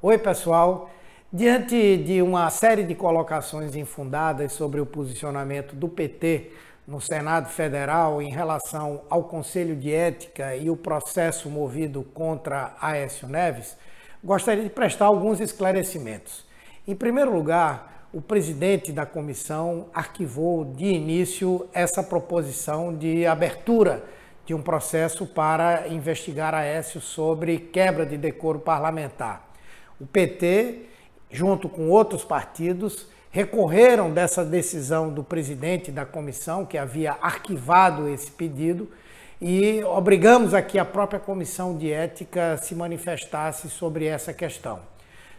Oi, pessoal. Diante de uma série de colocações infundadas sobre o posicionamento do PT no Senado Federal em relação ao Conselho de Ética e o processo movido contra Aécio Neves, gostaria de prestar alguns esclarecimentos. Em primeiro lugar, o presidente da comissão arquivou de início essa proposição de abertura de um processo para investigar Aécio sobre quebra de decoro parlamentar o PT, junto com outros partidos, recorreram dessa decisão do presidente da comissão, que havia arquivado esse pedido, e obrigamos a que a própria comissão de ética se manifestasse sobre essa questão.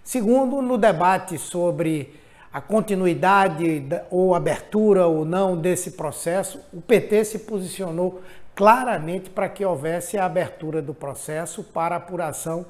Segundo, no debate sobre a continuidade ou abertura ou não desse processo, o PT se posicionou claramente para que houvesse a abertura do processo para apuração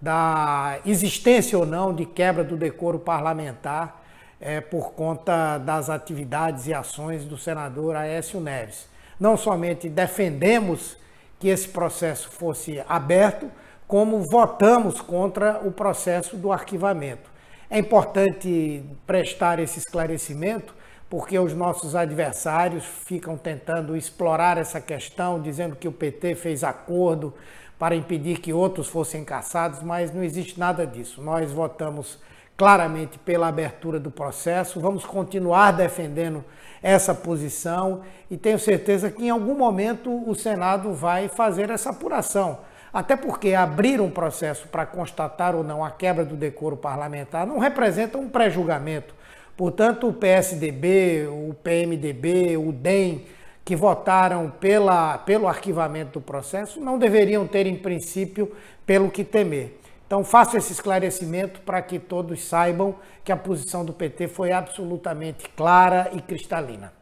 da existência ou não de quebra do decoro parlamentar é, por conta das atividades e ações do senador Aécio Neves. Não somente defendemos que esse processo fosse aberto, como votamos contra o processo do arquivamento. É importante prestar esse esclarecimento porque os nossos adversários ficam tentando explorar essa questão, dizendo que o PT fez acordo para impedir que outros fossem caçados, mas não existe nada disso. Nós votamos claramente pela abertura do processo, vamos continuar defendendo essa posição e tenho certeza que em algum momento o Senado vai fazer essa apuração. Até porque abrir um processo para constatar ou não a quebra do decoro parlamentar não representa um pré-julgamento. Portanto, o PSDB, o PMDB, o DEM, que votaram pela, pelo arquivamento do processo, não deveriam ter, em princípio, pelo que temer. Então, faço esse esclarecimento para que todos saibam que a posição do PT foi absolutamente clara e cristalina.